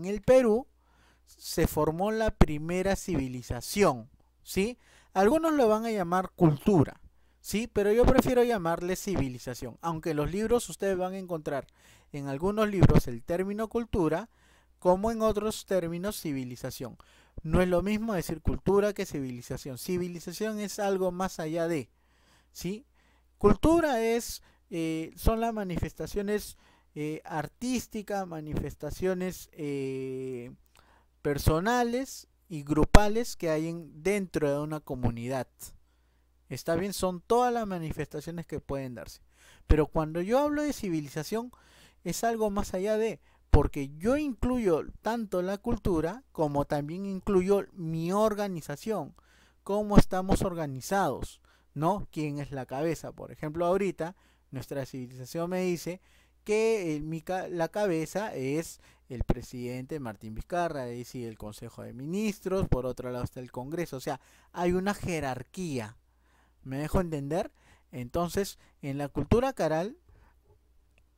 en el Perú se formó la primera civilización, ¿sí? Algunos lo van a llamar cultura, ¿sí? Pero yo prefiero llamarle civilización, aunque en los libros ustedes van a encontrar en algunos libros el término cultura, como en otros términos civilización. No es lo mismo decir cultura que civilización. Civilización es algo más allá de, ¿sí? Cultura es, eh, son las manifestaciones eh, artística, manifestaciones eh, personales y grupales que hay dentro de una comunidad. Está bien, son todas las manifestaciones que pueden darse. Pero cuando yo hablo de civilización, es algo más allá de, porque yo incluyo tanto la cultura como también incluyo mi organización, cómo estamos organizados, ¿no? ¿Quién es la cabeza? Por ejemplo, ahorita nuestra civilización me dice que la cabeza es el presidente Martín Vizcarra, ahí sí el Consejo de Ministros, por otro lado está el Congreso, o sea, hay una jerarquía. ¿Me dejo entender? Entonces, en la cultura caral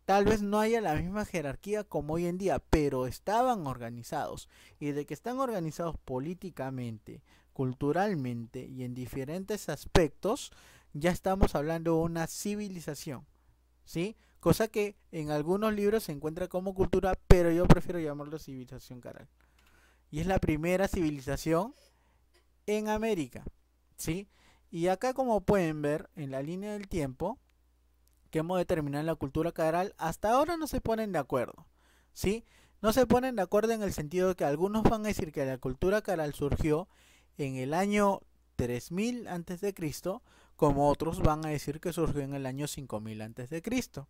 tal vez no haya la misma jerarquía como hoy en día, pero estaban organizados. Y de que están organizados políticamente, culturalmente y en diferentes aspectos, ya estamos hablando de una civilización. ¿Sí? cosa que en algunos libros se encuentra como cultura, pero yo prefiero llamarlo civilización caral. Y es la primera civilización en América, ¿sí? Y acá como pueden ver en la línea del tiempo que hemos determinado la cultura caral, hasta ahora no se ponen de acuerdo, ¿sí? No se ponen de acuerdo en el sentido de que algunos van a decir que la cultura caral surgió en el año 3000 antes de Cristo, como otros van a decir que surgió en el año 5000 antes de Cristo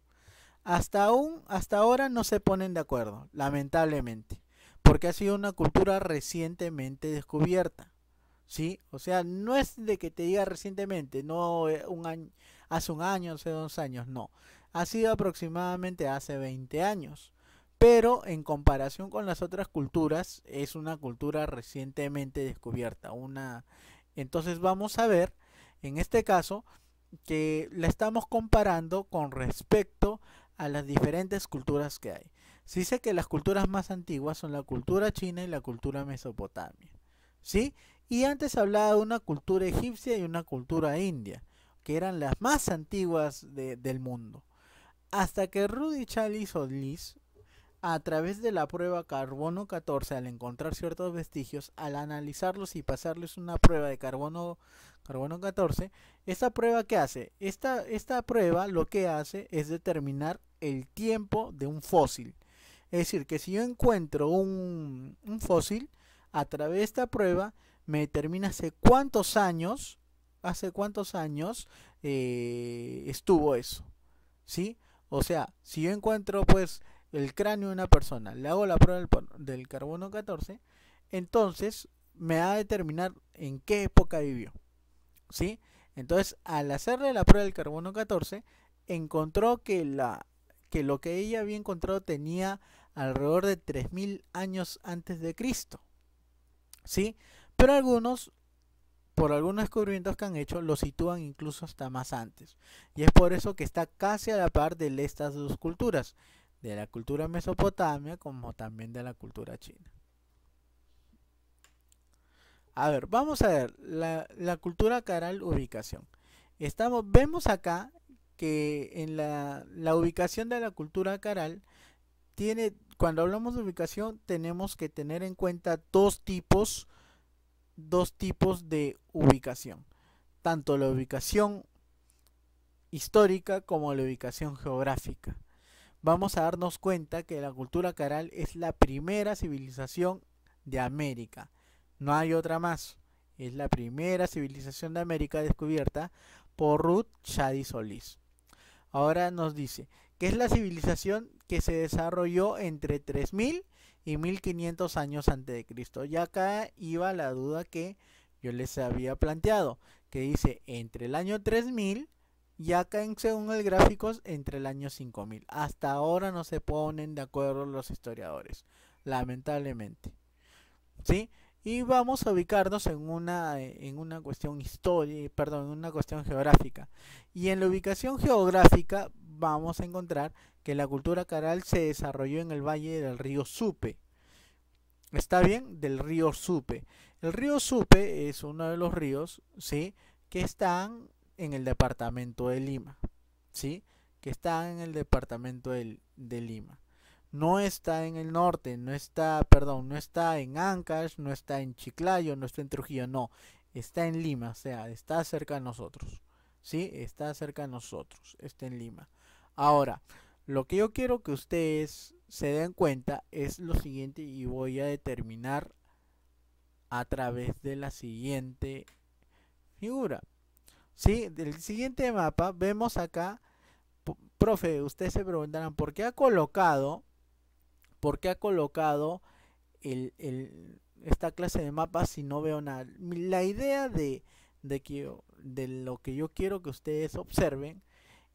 hasta aún, hasta ahora no se ponen de acuerdo, lamentablemente, porque ha sido una cultura recientemente descubierta. ¿Sí? O sea, no es de que te diga recientemente, no eh, un hace un año, hace dos años, no. Ha sido aproximadamente hace 20 años. Pero en comparación con las otras culturas, es una cultura recientemente descubierta. Una... Entonces vamos a ver, en este caso, que la estamos comparando con respecto a las diferentes culturas que hay. Se dice que las culturas más antiguas son la cultura china y la cultura mesopotamia. ¿Sí? Y antes hablaba de una cultura egipcia y una cultura india, que eran las más antiguas del mundo. Hasta que Rudy hizo Solís, a través de la prueba carbono 14, al encontrar ciertos vestigios, al analizarlos y pasarles una prueba de carbono carbono 14, esta prueba que hace, esta, esta prueba lo que hace es determinar el tiempo de un fósil. Es decir, que si yo encuentro un, fósil, a través de esta prueba me determina hace cuántos años, hace cuántos años eh, estuvo eso. ¿Sí? O sea, si yo encuentro pues el cráneo de una persona, le hago la prueba del carbono 14, entonces me va a determinar en qué época vivió. ¿sí? Entonces, al hacerle la prueba del carbono 14, encontró que, la, que lo que ella había encontrado tenía alrededor de 3.000 años antes de Cristo. ¿Sí? Pero algunos, por algunos descubrimientos que han hecho, lo sitúan incluso hasta más antes. Y es por eso que está casi a la par de estas dos culturas, de la cultura mesopotamia como también de la cultura china. A ver, vamos a ver la, cultura caral ubicación. Estamos, vemos acá que en la, la, ubicación de la cultura caral tiene, cuando hablamos de ubicación, tenemos que tener en cuenta dos tipos, dos tipos de ubicación. Tanto la ubicación histórica como la ubicación geográfica. Vamos a darnos cuenta que la cultura caral es la primera civilización de América no hay otra más. Es la primera civilización de América descubierta por Ruth Shadi Solís. Ahora nos dice que es la civilización que se desarrolló entre 3000 y 1500 años antes de Cristo. Y acá iba la duda que yo les había planteado, que dice entre el año 3000 y acá en, según el gráfico entre el año 5000. Hasta ahora no se ponen de acuerdo los historiadores, lamentablemente. ¿Sí? y vamos a ubicarnos en una, en una cuestión histórica, perdón, en una cuestión geográfica. Y en la ubicación geográfica vamos a encontrar que la cultura caral se desarrolló en el valle del río Supe. ¿Está bien? Del río Supe. El río Supe es uno de los ríos, ¿sí? Que están en el departamento de Lima, ¿sí? Que están en el departamento de Lima no está en el norte, no está, perdón, no está en Ancash, no está en Chiclayo, no está en Trujillo, no, está en Lima, o sea, está cerca de nosotros. ¿Sí? Está cerca de nosotros, está en Lima. Ahora, lo que yo quiero que ustedes se den cuenta es lo siguiente y voy a determinar a través de la siguiente figura. ¿Sí? Del siguiente mapa vemos acá, profe, ustedes se preguntarán por qué ha colocado ¿Por qué ha colocado esta clase de mapas si no veo nada. La idea de, lo que yo quiero que ustedes observen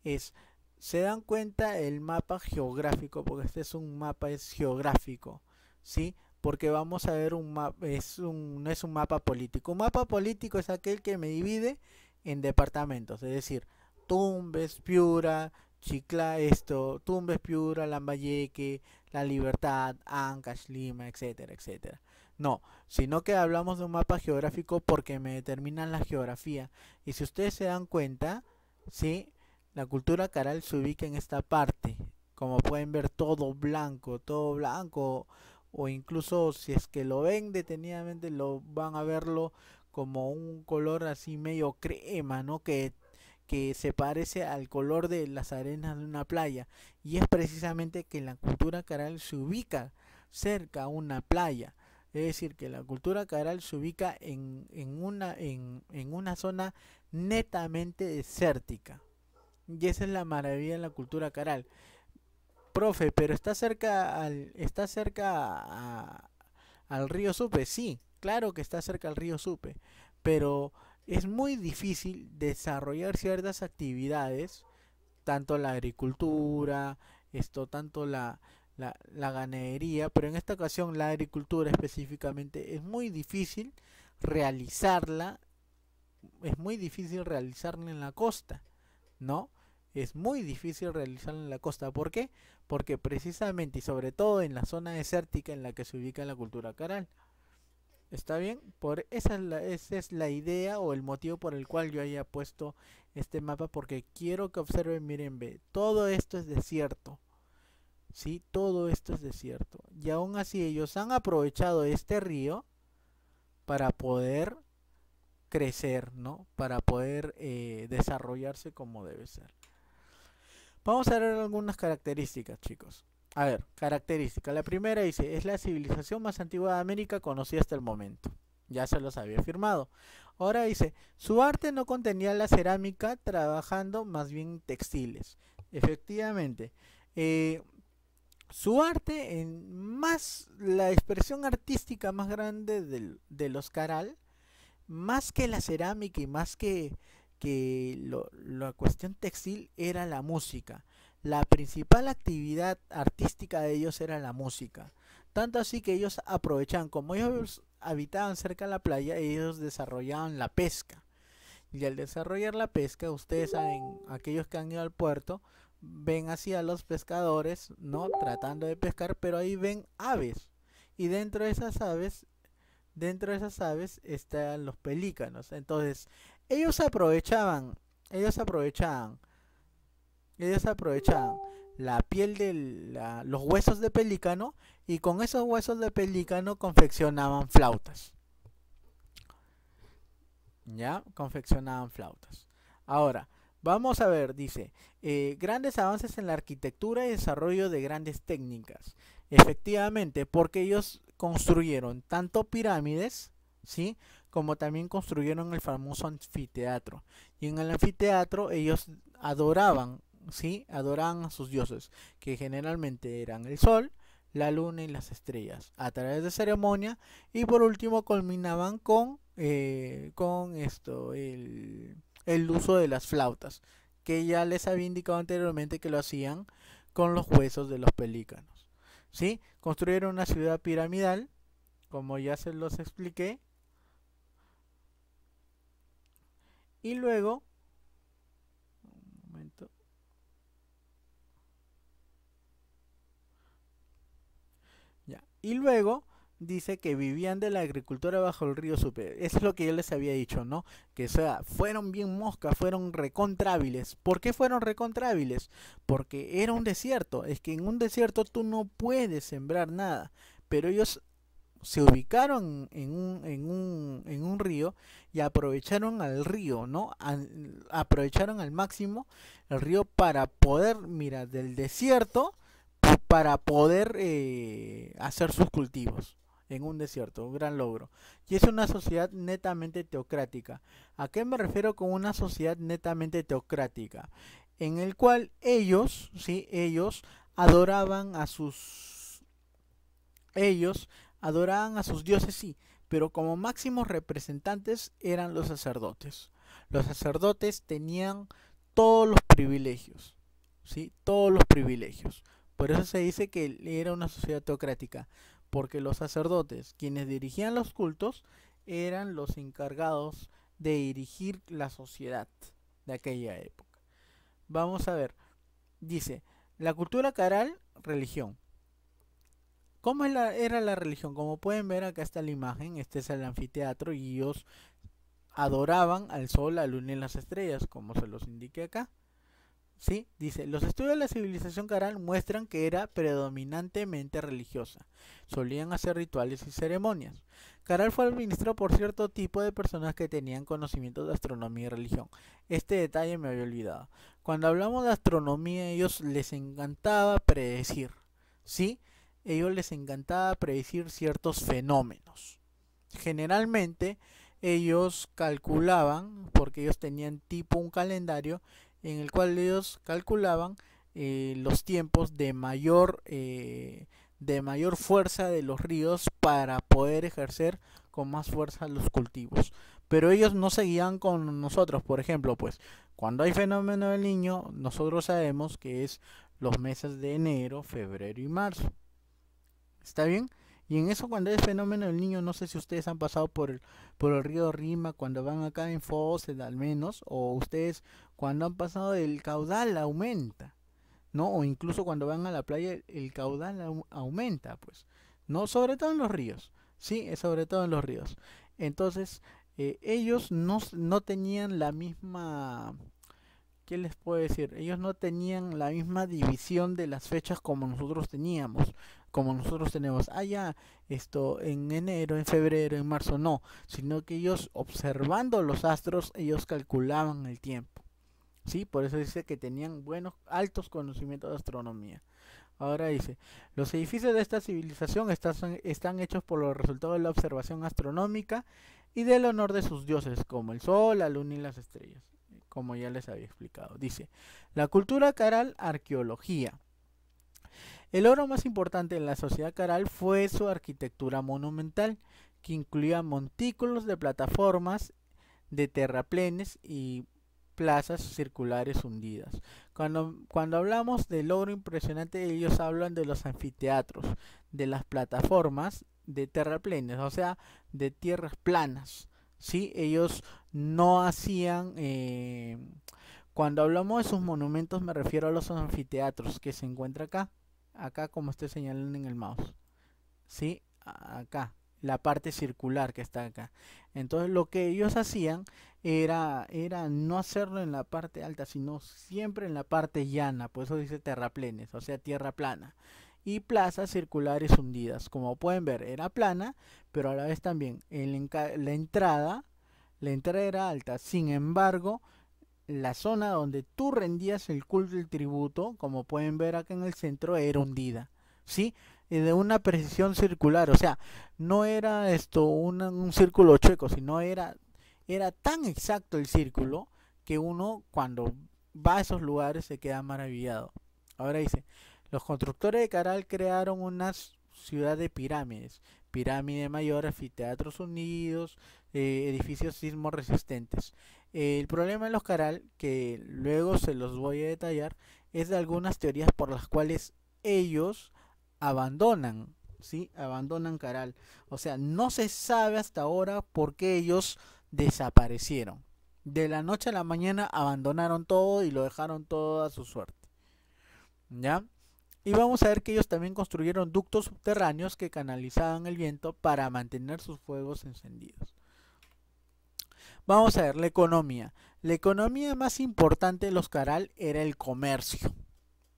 es, se dan cuenta el mapa geográfico, porque este es un mapa es geográfico, ¿sí? Porque vamos a ver un mapa, no es un mapa político. Un mapa político es aquel que me divide en departamentos, es decir, Tumbes, Piura, Chicla, esto, Tumbes, Piura, Lambayeque, La Libertad, Ancash, Lima, etcétera, etcétera. No, sino que hablamos de un mapa geográfico porque me determinan la geografía. Y si ustedes se dan cuenta, ¿sí? la cultura caral se ubica en esta parte. Como pueden ver, todo blanco, todo blanco. O incluso si es que lo ven detenidamente, lo van a verlo como un color así medio crema, ¿no? Que que se parece al color de las arenas de una playa. Y es precisamente que la cultura caral se ubica cerca a una playa. Es decir, que la cultura caral se ubica en, una, en, una zona netamente desértica. Y esa es la maravilla de la cultura caral. Profe, pero está cerca al, está cerca al río Supe. Sí, claro que está cerca al río Supe. Pero es muy difícil desarrollar ciertas actividades, tanto la agricultura, esto, tanto la, la, ganadería, pero en esta ocasión la agricultura específicamente es muy difícil realizarla, es muy difícil realizarla en la costa, ¿no? Es muy difícil realizarla en la costa. ¿Por qué? Porque precisamente y sobre todo en la zona desértica en la que se ubica la cultura caral ¿Está bien? Por esa es, la, idea o el motivo por el cual yo haya puesto este mapa porque quiero que observen, miren, ve, todo esto es desierto. Sí, todo esto es desierto. Y aún así ellos han aprovechado este río para poder crecer, ¿no? Para poder eh, desarrollarse como debe ser. Vamos a ver algunas características, chicos. A ver, característica. La primera dice, es la civilización más antigua de América conocida hasta el momento. Ya se los había firmado. Ahora dice, su arte no contenía la cerámica, trabajando más bien textiles. Efectivamente. Eh, su arte, en más la expresión artística más grande del, de los Caral, más que la cerámica y más que, la cuestión textil, era la música la principal actividad artística de ellos era la música. Tanto así que ellos aprovechaban, como ellos habitaban cerca de la playa, ellos desarrollaban la pesca. Y al desarrollar la pesca, ustedes saben, aquellos que han ido al puerto, ven así a los pescadores, ¿no? Tratando de pescar, pero ahí ven aves. Y dentro de esas aves, dentro de esas aves están los pelícanos. Entonces, ellos aprovechaban, ellos aprovechaban ellos aprovechaban la piel de los huesos de pelícano y con esos huesos de pelícano confeccionaban flautas. ¿Ya? Confeccionaban flautas. Ahora, vamos a ver, dice, eh, grandes avances en la arquitectura y desarrollo de grandes técnicas. Efectivamente, porque ellos construyeron tanto pirámides, ¿sí? Como también construyeron el famoso anfiteatro. Y en el anfiteatro ellos adoraban ¿sí? adoraban a sus dioses, que generalmente eran el sol, la luna y las estrellas, a través de ceremonia, y por último culminaban con, eh, con esto, el, uso de las flautas, que ya les había indicado anteriormente que lo hacían con los huesos de los pelícanos. ¿Si? Construyeron una ciudad piramidal, como ya se los expliqué, y luego Y luego dice que vivían de la agricultura bajo el río Eso Es lo que yo les había dicho, ¿no? Que sea, fueron bien moscas, fueron recontrábiles. ¿Por qué fueron recontrábiles? Porque era un desierto. Es que en un desierto tú no puedes sembrar nada. Pero ellos se ubicaron en un, río y aprovecharon al río, ¿no? aprovecharon al máximo el río para poder, mira, del desierto para poder eh, hacer sus cultivos en un desierto, un gran logro. Y es una sociedad netamente teocrática. ¿A qué me refiero con una sociedad netamente teocrática? En el cual ellos, sí, ellos adoraban a sus ellos adoraban a sus dioses sí, pero como máximos representantes eran los sacerdotes. Los sacerdotes tenían todos los privilegios, sí, todos los privilegios. Por eso se dice que era una sociedad teocrática, porque los sacerdotes, quienes dirigían los cultos, eran los encargados de dirigir la sociedad de aquella época. Vamos a ver. Dice, la cultura caral, religión. ¿Cómo era la religión? Como pueden ver, acá está la imagen. Este es el anfiteatro y ellos adoraban al sol, la luna y las estrellas, como se los indique acá. Dice, los estudios de la civilización Caral muestran que era predominantemente religiosa. Solían hacer rituales y ceremonias. Caral fue administrado por cierto tipo de personas que tenían conocimientos de astronomía y religión. Este detalle me había olvidado. Cuando hablamos de astronomía, ellos les encantaba predecir, ¿sí? ellos les encantaba predecir ciertos fenómenos. Generalmente ellos calculaban, porque ellos tenían tipo un calendario, en el cual ellos calculaban eh, los tiempos de mayor, eh, de mayor fuerza de los ríos para poder ejercer con más fuerza los cultivos. Pero ellos no seguían con nosotros, por ejemplo, pues cuando hay fenómeno del niño, nosotros sabemos que es los meses de enero, febrero y marzo. ¿Está bien? Y en eso cuando es fenómeno del niño, no sé si ustedes han pasado por el, por el río Rima, cuando van acá en Foz al menos, o ustedes cuando han pasado el caudal aumenta, ¿no? O incluso cuando van a la playa el, caudal aumenta, pues, ¿no? Sobre todo en los ríos, sí, sobre todo en los ríos. Entonces, eh, ellos no, no tenían la misma... ¿qué les puedo decir? Ellos no tenían la misma división de las fechas como nosotros teníamos, como nosotros tenemos allá ah, esto en enero, en febrero, en marzo, no, sino que ellos observando los astros, ellos calculaban el tiempo. Sí, por eso dice que tenían buenos, altos conocimientos de astronomía. Ahora dice, los edificios de esta civilización están, están hechos por los resultados de la observación astronómica y del honor de sus dioses, como el sol, la luna y las estrellas, como ya les había explicado. Dice, la cultura caral, arqueología. El oro más importante en la sociedad caral fue su arquitectura monumental, que incluía montículos de plataformas, de terraplenes y plazas circulares hundidas. Cuando, cuando hablamos del logro impresionante, ellos hablan de los anfiteatros, de las plataformas de terraplenes, o sea, de tierras planas. ¿sí? Ellos no hacían... Eh, cuando hablamos de sus monumentos me refiero a los anfiteatros que se encuentra acá acá como estoy señalando en el mouse. ¿Sí? Acá, la parte circular que está acá. Entonces lo que ellos hacían era, era no hacerlo en la parte alta, sino siempre en la parte llana. Por eso dice terraplenes, o sea, tierra plana. Y plazas circulares hundidas. Como pueden ver, era plana, pero a la vez también la entrada, la entrada era alta. Sin embargo, la zona donde tú rendías el culto del tributo, como pueden ver acá en el centro, era hundida, ¿sí? De una precisión circular, o sea, no era esto un círculo chueco, sino era, era tan exacto el círculo que uno cuando va a esos lugares se queda maravillado. Ahora dice, los constructores de Caral crearon una ciudad de pirámides, pirámide mayor, anfiteatros unidos, eh, edificios sismo resistentes. El problema en los Caral, que luego se los voy a detallar, es de algunas teorías por las cuales ellos abandonan, ¿sí? Abandonan Caral. O sea, no se sabe hasta ahora por qué ellos desaparecieron. De la noche a la mañana abandonaron todo y lo dejaron todo a su suerte. ¿Ya? Y vamos a ver que ellos también construyeron ductos subterráneos que canalizaban el viento para mantener sus fuegos encendidos. Vamos a ver la economía. La economía más importante de los Caral era el comercio.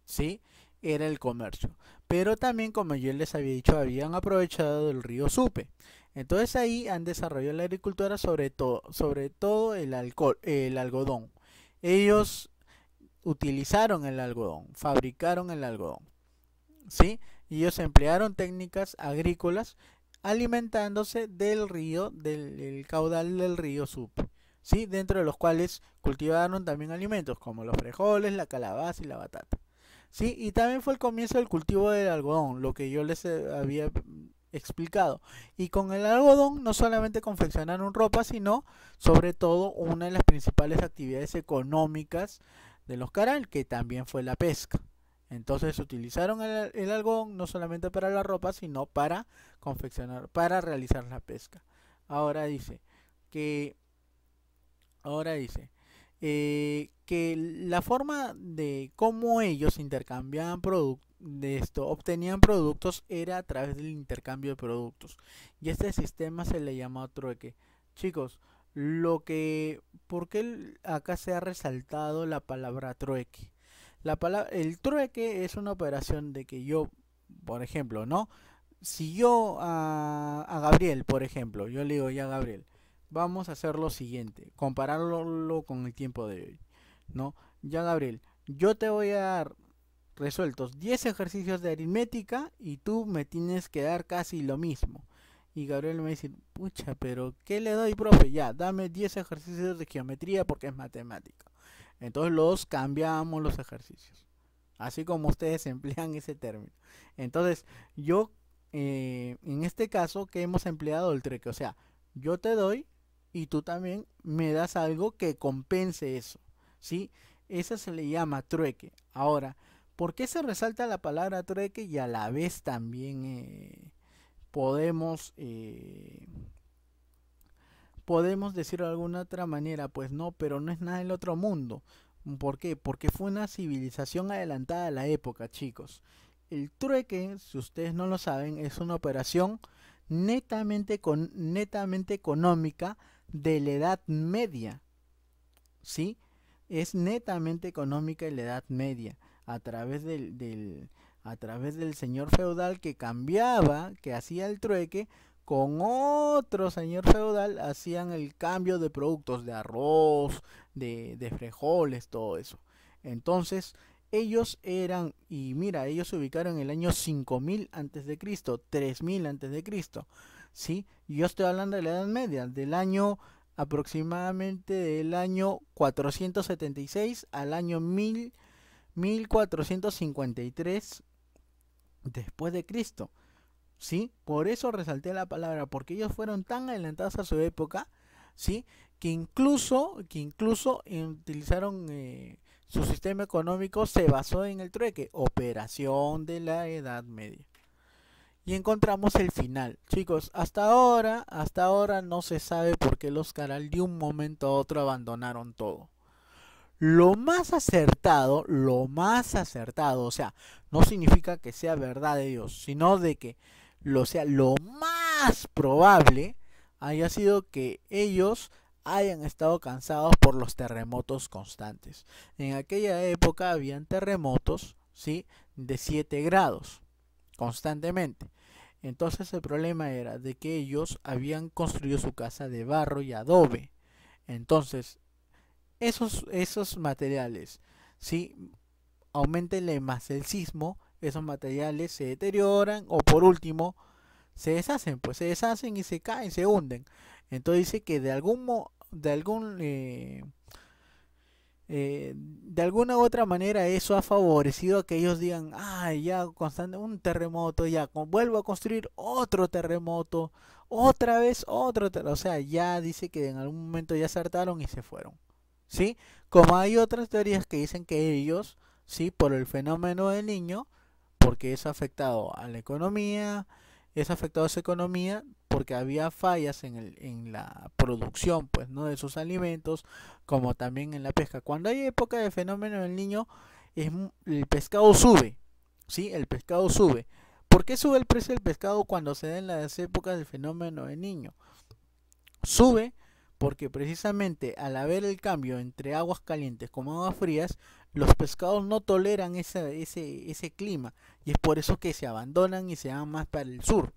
¿Sí? Era el comercio. Pero también, como yo les había dicho, habían aprovechado el río Supe. Entonces ahí han desarrollado la agricultura, sobre, todo, sobre todo el, el algodón. Ellos utilizaron el algodón, fabricaron el algodón. ¿Sí? Ellos emplearon técnicas agrícolas alimentándose del río, del, caudal del río Supe, dentro de los cuales cultivaron también alimentos como los frijoles, la calabaza y la batata. ¿sí? Y también fue el comienzo del cultivo del algodón, lo que yo les eh, había explicado. Y con el algodón no solamente confeccionaron ropa, sino sobre todo una de las principales actividades económicas de los Caral, que también fue la pesca. Entonces utilizaron el, algodón no solamente para la ropa, sino para confeccionar, para realizar la pesca. Ahora dice que, ahora dice eh, que la forma de cómo ellos intercambiaban productos de esto obtenían productos era a través del intercambio de productos y este sistema se le llama trueque chicos lo que porque acá se ha resaltado la palabra trueque la palabra, el trueque es una operación de que yo, por ejemplo, ¿no? Si yo a, Gabriel, por ejemplo, yo le digo ya Gabriel, vamos a hacer lo siguiente, compararlo con el tiempo de hoy, ¿no? Ya Gabriel, yo te voy a dar resueltos 10 ejercicios de aritmética y tú me tienes que dar casi lo mismo. Y Gabriel me dice pucha, pero ¿qué le doy, profe? Ya, dame 10 ejercicios de geometría porque es matemática. Entonces los cambiamos los ejercicios. Así como ustedes emplean ese término. Entonces, yo, eh, en este caso, que hemos empleado el trueque. O sea, yo te doy y tú también me das algo que compense eso. ¿Sí? Eso se le llama trueque. Ahora, ¿por qué se resalta la palabra trueque y a la vez también eh, podemos eh, podemos decirlo de alguna otra manera, pues no, pero no es nada del otro mundo. Mm, ¿Por qué? Porque fue una civilización adelantada a la época, chicos. El trueque, si ustedes no lo saben, es una operación netamente, con, netamente económica de la Edad Media. ¿Sí? Es netamente económica de la Edad Media. A través del, del, a través del señor feudal que cambiaba, que hacía el trueque con otro señor feudal hacían el cambio de productos, de arroz, de, de frijoles, todo eso. Entonces, ellos eran, y mira, ellos se ubicaron en el año 5000 antes de Cristo, 3000 antes de Cristo, ¿sí? Yo estoy hablando de la Edad Media, del año aproximadamente del año 476 al año 1453 después de Cristo. Por eso resalté la palabra, porque ellos fueron tan adelantados a su época, ¿sí? Que incluso, que incluso utilizaron eh, su sistema económico se basó en el trueque, operación de la Edad Media. Y encontramos el final. Chicos, hasta ahora, hasta ahora no se sabe por qué los Caral de un momento a otro abandonaron todo. Lo más acertado, lo más acertado, o sea, no significa que sea verdad de Dios, sino de que lo sea, lo más probable haya sido que ellos hayan estado cansados por los terremotos constantes. En aquella época habían terremotos, ¿sí? De 7 grados constantemente. Entonces el problema era de que ellos habían construido su casa de barro y adobe. Entonces, esos, materiales, ¿sí? Aumenten más el sismo esos materiales se deterioran o por último se deshacen, pues se deshacen y se caen, se hunden. Entonces dice que de algún de algún eh, eh, de alguna u otra manera eso ha favorecido a que ellos digan, ay ya constante un terremoto, ya vuelvo a construir otro terremoto, otra vez otro terremoto, o sea, ya dice que en algún momento ya acertaron y se fueron. ¿Sí? Como hay otras teorías que dicen que ellos, sí, por el fenómeno del niño, porque es afectado a la economía, es afectado a su economía porque había fallas en, el, en la producción pues, ¿no? de sus alimentos, como también en la pesca. Cuando hay época de fenómeno del niño, es, el pescado sube, ¿sí? El pescado sube. ¿Por qué sube el precio del pescado cuando se da en las épocas del fenómeno del niño? Sube porque precisamente al haber el cambio entre aguas calientes como aguas frías, los pescados no toleran ese, ese, ese clima y es por eso que se abandonan y se van más para el sur.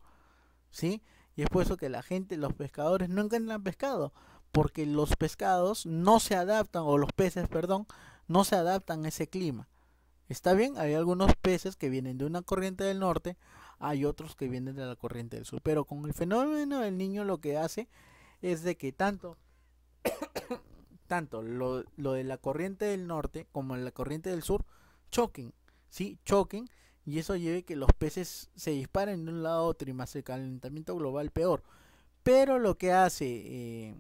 ¿Sí? Y es por eso que la gente, los pescadores no encuentran pescado, porque los pescados no se adaptan, o los peces, perdón, no se adaptan a ese clima. Está bien, hay algunos peces que vienen de una corriente del norte, hay otros que vienen de la corriente del sur, pero con el fenómeno del niño lo que hace es de que tanto tanto lo, de la corriente del norte como la corriente del sur choquen, ¿sí? Choquen y eso lleve que los peces se disparen de un lado a otro y más el calentamiento global peor. Pero lo que hace, eh,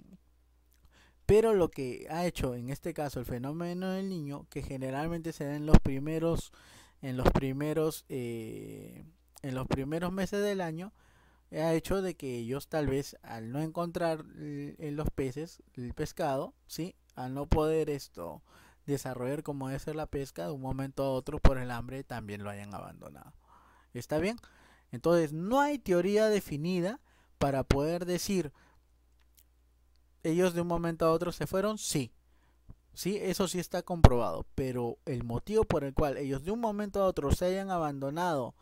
pero lo que ha hecho en este caso el fenómeno del niño, que generalmente se da en los primeros, en los primeros, eh, en los primeros meses del año, ha hecho de que ellos tal vez al no encontrar en los peces el pescado, ¿sí? al no poder esto desarrollar como es la pesca, de un momento a otro por el hambre también lo hayan abandonado. ¿Está bien? Entonces, no hay teoría definida para poder decir, ellos de un momento a otro se fueron, sí. Sí, eso sí está comprobado, pero el motivo por el cual ellos de un momento a otro se hayan abandonado,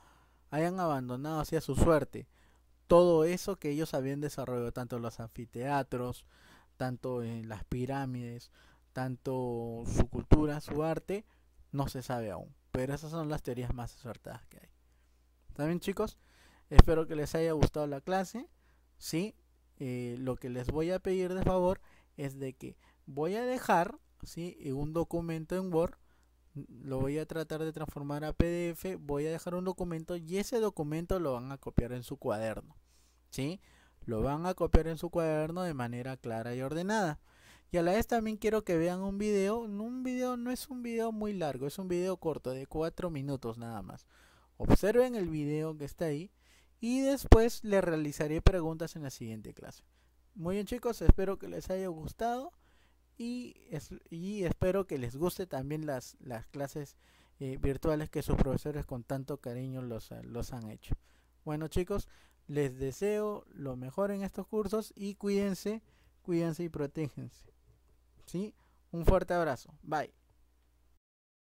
hayan abandonado hacia su suerte, todo eso que ellos habían desarrollado, tanto los anfiteatros, tanto en las pirámides, tanto su cultura, su arte, no se sabe aún. Pero esas son las teorías más acertadas que hay. También chicos, espero que les haya gustado la clase. Sí, eh, lo que les voy a pedir de favor es de que voy a dejar ¿sí? Eh, un documento en Word. Lo voy a tratar de transformar a PDF. Voy a dejar un documento y ese documento lo van a copiar en su cuaderno. ¿Sí? Lo van a copiar en su cuaderno de manera clara y ordenada. Y a la vez también quiero que vean un video. Un video no es un video muy largo, es un video corto de 4 minutos nada más. Observen el video que está ahí y después les realizaré preguntas en la siguiente clase. Muy bien chicos, espero que les haya gustado y, y espero que les guste también las, clases eh, virtuales que sus profesores con tanto cariño los, los han hecho. Bueno chicos, les deseo lo mejor en estos cursos y cuídense, cuídense y protéjense. ¿Sí? Un fuerte abrazo. Bye.